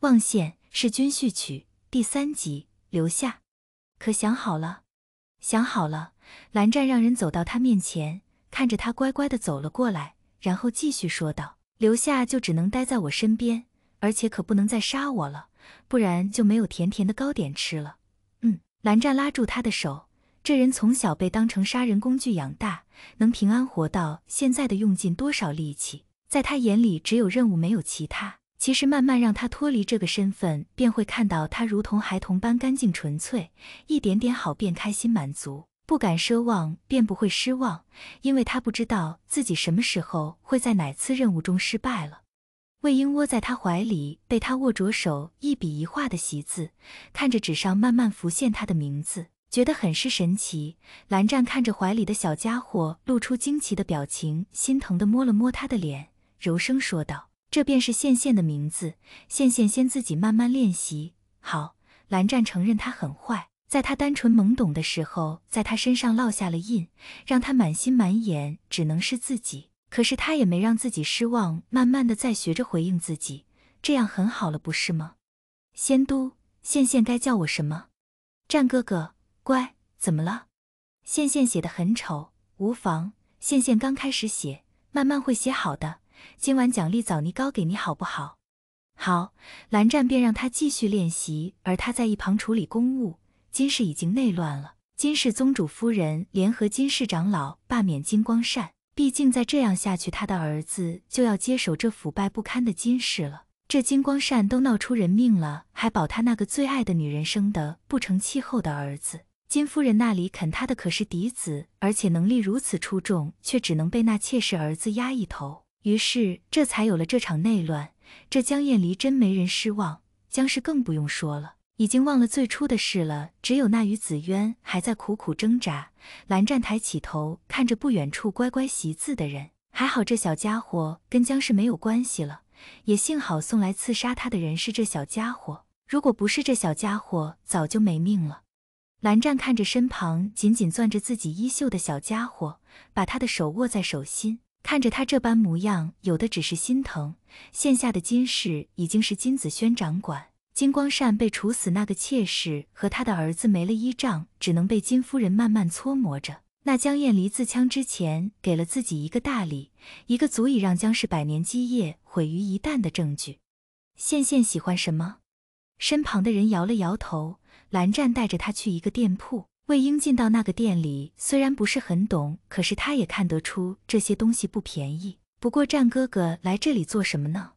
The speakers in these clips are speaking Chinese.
望线是军序曲第三集。留下，可想好了，想好了。蓝湛让人走到他面前，看着他乖乖的走了过来，然后继续说道：“留下就只能待在我身边，而且可不能再杀我了，不然就没有甜甜的糕点吃了。”嗯，蓝湛拉住他的手，这人从小被当成杀人工具养大，能平安活到现在的，用尽多少力气？在他眼里，只有任务，没有其他。其实，慢慢让他脱离这个身份，便会看到他如同孩童般干净纯粹，一点点好便开心满足，不敢奢望便不会失望，因为他不知道自己什么时候会在哪次任务中失败了。魏婴窝在他怀里，被他握着手一笔一画的习字，看着纸上慢慢浮现他的名字，觉得很是神奇。蓝湛看着怀里的小家伙，露出惊奇的表情，心疼地摸了摸他的脸，柔声说道。这便是线线的名字。线线先自己慢慢练习。好，蓝湛承认他很坏，在他单纯懵懂的时候，在他身上烙下了印，让他满心满眼只能是自己。可是他也没让自己失望，慢慢的在学着回应自己，这样很好了，不是吗？仙都，线线该叫我什么？战哥哥，乖。怎么了？线线写的很丑，无妨。线线刚开始写，慢慢会写好的。今晚奖励枣泥糕给你，好不好？好，蓝湛便让他继续练习，而他在一旁处理公务。金氏已经内乱了，金氏宗主夫人联合金氏长老罢免金光善。毕竟再这样下去，他的儿子就要接手这腐败不堪的金氏了。这金光善都闹出人命了，还保他那个最爱的女人生得不成气候的儿子？金夫人那里啃他的可是嫡子，而且能力如此出众，却只能被那妾室儿子压一头。于是，这才有了这场内乱。这江燕离真没人失望，江氏更不用说了，已经忘了最初的事了。只有那于子渊还在苦苦挣扎。蓝湛抬起头，看着不远处乖乖习字的人，还好这小家伙跟江氏没有关系了，也幸好送来刺杀他的人是这小家伙。如果不是这小家伙，早就没命了。蓝湛看着身旁紧紧攥着自己衣袖的小家伙，把他的手握在手心。看着他这般模样，有的只是心疼。现下的金氏已经是金子轩掌管，金光善被处死，那个妾室和他的儿子没了依仗，只能被金夫人慢慢搓磨着。那江晏离自戕之前，给了自己一个大礼，一个足以让江氏百年基业毁于一旦的证据。羡羡喜欢什么？身旁的人摇了摇头。蓝湛带着他去一个店铺。魏婴进到那个店里，虽然不是很懂，可是他也看得出这些东西不便宜。不过战哥哥来这里做什么呢？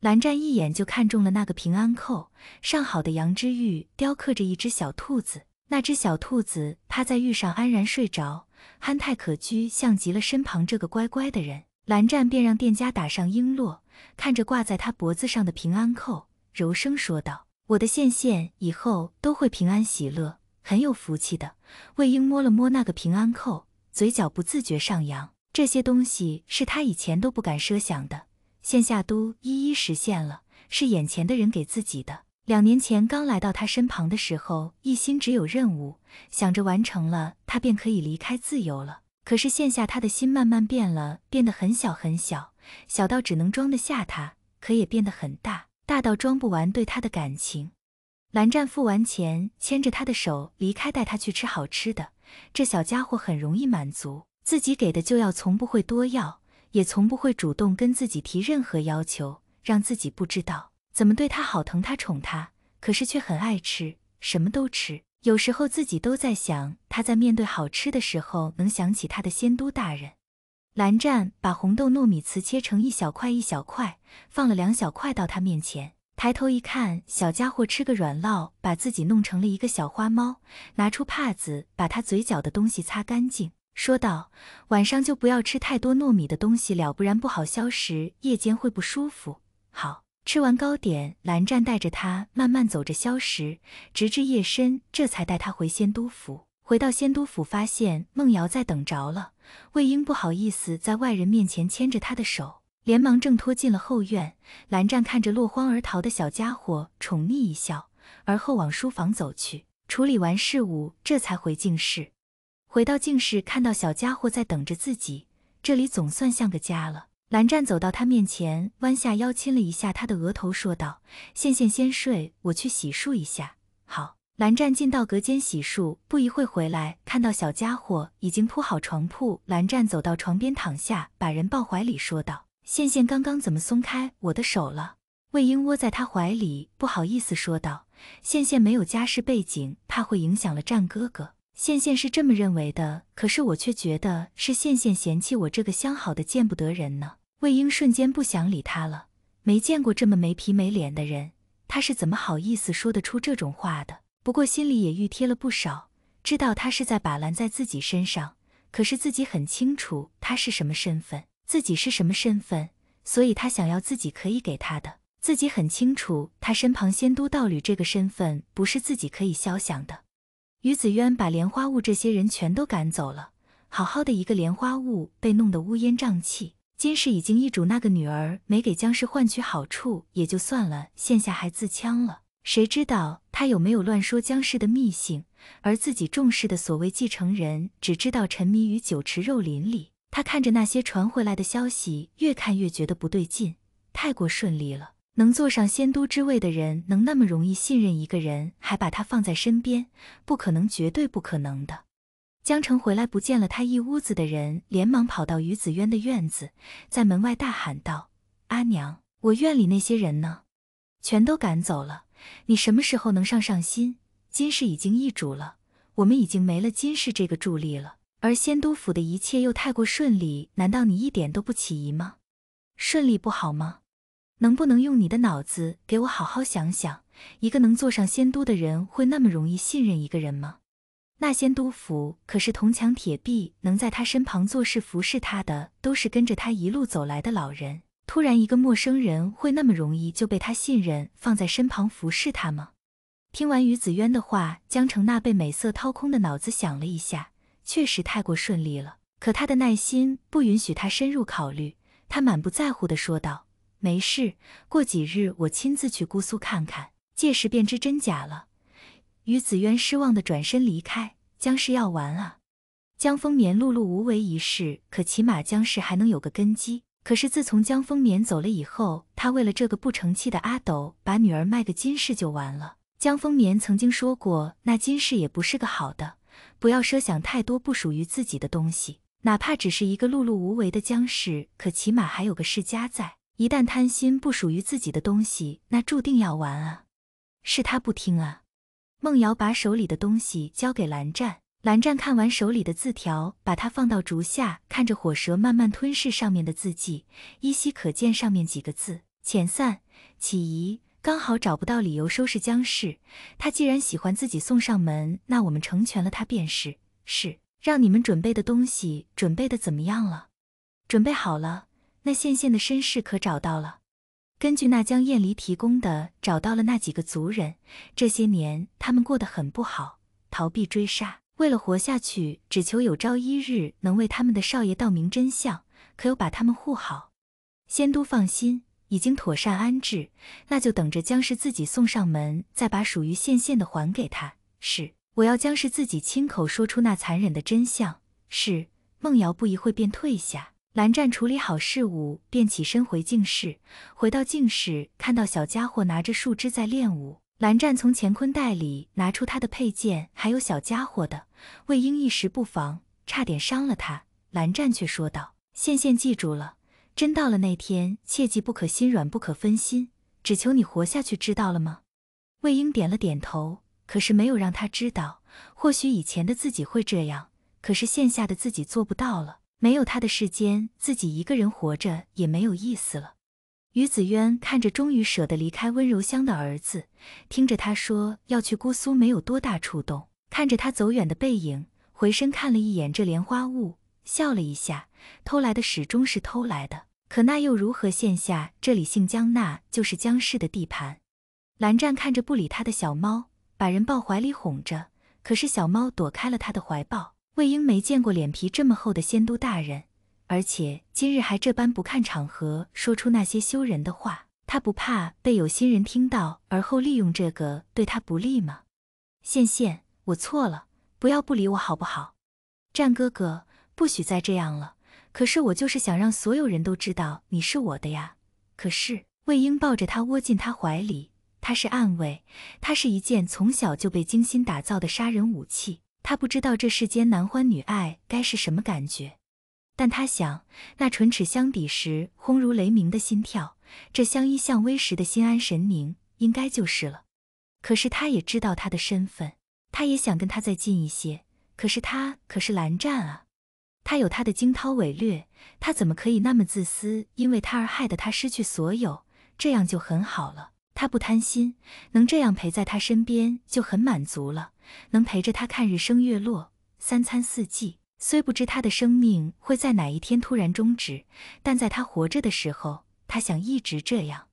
蓝湛一眼就看中了那个平安扣，上好的羊脂玉雕刻着一只小兔子，那只小兔子趴在玉上安然睡着，憨态可掬，像极了身旁这个乖乖的人。蓝湛便让店家打上璎珞，看着挂在他脖子上的平安扣，柔声说道：“我的线线以后都会平安喜乐。”很有福气的魏婴摸了摸那个平安扣，嘴角不自觉上扬。这些东西是他以前都不敢奢想的，线下都一一实现了，是眼前的人给自己的。两年前刚来到他身旁的时候，一心只有任务，想着完成了他便可以离开自由了。可是线下他的心慢慢变了，变得很小很小，小到只能装得下他，可也变得很大，大到装不完对他的感情。蓝湛付完钱，牵着他的手离开，带他去吃好吃的。这小家伙很容易满足，自己给的就要，从不会多要，也从不会主动跟自己提任何要求，让自己不知道怎么对他好，疼他宠他，可是却很爱吃，什么都吃。有时候自己都在想，他在面对好吃的时候，能想起他的仙都大人。蓝湛把红豆糯米糍切成一小块一小块，放了两小块到他面前。抬头一看，小家伙吃个软烙，把自己弄成了一个小花猫。拿出帕子，把他嘴角的东西擦干净，说道：“晚上就不要吃太多糯米的东西了，不然不好消食，夜间会不舒服。”好，吃完糕点，蓝湛带着他慢慢走着消食，直至夜深，这才带他回仙都府。回到仙都府，发现孟瑶在等着了。魏婴不好意思在外人面前牵着她的手。连忙挣脱进了后院，蓝湛看着落荒而逃的小家伙，宠溺一笑，而后往书房走去，处理完事务，这才回静室。回到静室，看到小家伙在等着自己，这里总算像个家了。蓝湛走到他面前，弯下腰亲了一下他的额头，说道：“羡羡先睡，我去洗漱一下。”好。蓝湛进到隔间洗漱，不一会回来，看到小家伙已经铺好床铺，蓝湛走到床边躺下，把人抱怀里，说道。羡羡刚刚怎么松开我的手了？魏婴窝在他怀里，不好意思说道：“羡羡没有家世背景，怕会影响了战哥哥。”羡羡是这么认为的，可是我却觉得是羡羡嫌弃我这个相好的见不得人呢。魏婴瞬间不想理他了，没见过这么没皮没脸的人，他是怎么好意思说得出这种话的？不过心里也预贴了不少，知道他是在把拦在自己身上，可是自己很清楚他是什么身份。自己是什么身份，所以他想要自己可以给他的。自己很清楚，他身旁仙都道侣这个身份不是自己可以消想的。于子渊把莲花坞这些人全都赶走了，好好的一个莲花坞被弄得乌烟瘴气。金氏已经易主，那个女儿没给江氏换取好处也就算了，现下还自戕了。谁知道他有没有乱说江氏的秘信？而自己重视的所谓继承人，只知道沉迷于酒池肉林里。他看着那些传回来的消息，越看越觉得不对劲，太过顺利了。能坐上仙都之位的人，能那么容易信任一个人，还把他放在身边，不可能，绝对不可能的。江澄回来不见了，他一屋子的人连忙跑到于子渊的院子，在门外大喊道：“阿娘，我院里那些人呢？全都赶走了。你什么时候能上上心？金氏已经易主了，我们已经没了金氏这个助力了。”而仙都府的一切又太过顺利，难道你一点都不起疑吗？顺利不好吗？能不能用你的脑子给我好好想想？一个能坐上仙都的人，会那么容易信任一个人吗？那仙都府可是铜墙铁壁，能在他身旁做事服侍他的，都是跟着他一路走来的老人。突然，一个陌生人会那么容易就被他信任，放在身旁服侍他吗？听完于子渊的话，江澄那被美色掏空的脑子想了一下。确实太过顺利了，可他的耐心不允许他深入考虑。他满不在乎地说道：“没事，过几日我亲自去姑苏看看，届时便知真假了。”于子渊失望地转身离开。江氏要完啊！江丰年碌碌无为一世，可起码江氏还能有个根基。可是自从江丰年走了以后，他为了这个不成器的阿斗，把女儿卖给金氏就完了。江丰年曾经说过，那金氏也不是个好的。不要奢想太多不属于自己的东西，哪怕只是一个碌碌无为的将士，可起码还有个世家在。一旦贪心不属于自己的东西，那注定要完啊！是他不听啊！孟瑶把手里的东西交给蓝湛，蓝湛看完手里的字条，把它放到竹下，看着火舌慢慢吞噬上面的字迹，依稀可见上面几个字：遣散起疑。刚好找不到理由收拾江氏，他既然喜欢自己送上门，那我们成全了他便是。是，让你们准备的东西准备的怎么样了？准备好了。那县县的身世可找到了？根据那江晏离提供的，找到了那几个族人。这些年他们过得很不好，逃避追杀，为了活下去，只求有朝一日能为他们的少爷道明真相。可有把他们护好？仙都放心。已经妥善安置，那就等着江氏自己送上门，再把属于羡羡的还给他。是，我要江氏自己亲口说出那残忍的真相。是。梦瑶不一会便退下，蓝湛处理好事务便起身回静室。回到静室，看到小家伙拿着树枝在练武，蓝湛从乾坤袋里拿出他的佩剑，还有小家伙的。魏婴一时不防，差点伤了他。蓝湛却说道：“羡羡记住了。”真到了那天，切记不可心软，不可分心，只求你活下去，知道了吗？魏婴点了点头，可是没有让他知道。或许以前的自己会这样，可是现下的自己做不到了。没有他的世间，自己一个人活着也没有意思了。于子渊看着终于舍得离开温柔乡的儿子，听着他说要去姑苏，没有多大触动。看着他走远的背影，回身看了一眼这莲花坞。笑了一下，偷来的始终是偷来的，可那又如何？现下这里姓江，那就是江氏的地盘。蓝湛看着不理他的小猫，把人抱怀里哄着，可是小猫躲开了他的怀抱。魏婴没见过脸皮这么厚的仙都大人，而且今日还这般不看场合说出那些羞人的话，他不怕被有心人听到，而后利用这个对他不利吗？羡羡，我错了，不要不理我好不好？战哥哥。不许再这样了！可是我就是想让所有人都知道你是我的呀。可是魏婴抱着他窝进他怀里，他是暗卫，他是一件从小就被精心打造的杀人武器，他不知道这世间男欢女爱该是什么感觉。但他想，那唇齿相抵时轰如雷鸣的心跳，这相依相偎时的心安神宁，应该就是了。可是他也知道他的身份，他也想跟他再近一些。可是他可是蓝湛啊！他有他的惊涛伟略，他怎么可以那么自私？因为他而害得他失去所有，这样就很好了。他不贪心，能这样陪在他身边就很满足了。能陪着他看日升月落，三餐四季，虽不知他的生命会在哪一天突然终止，但在他活着的时候，他想一直这样。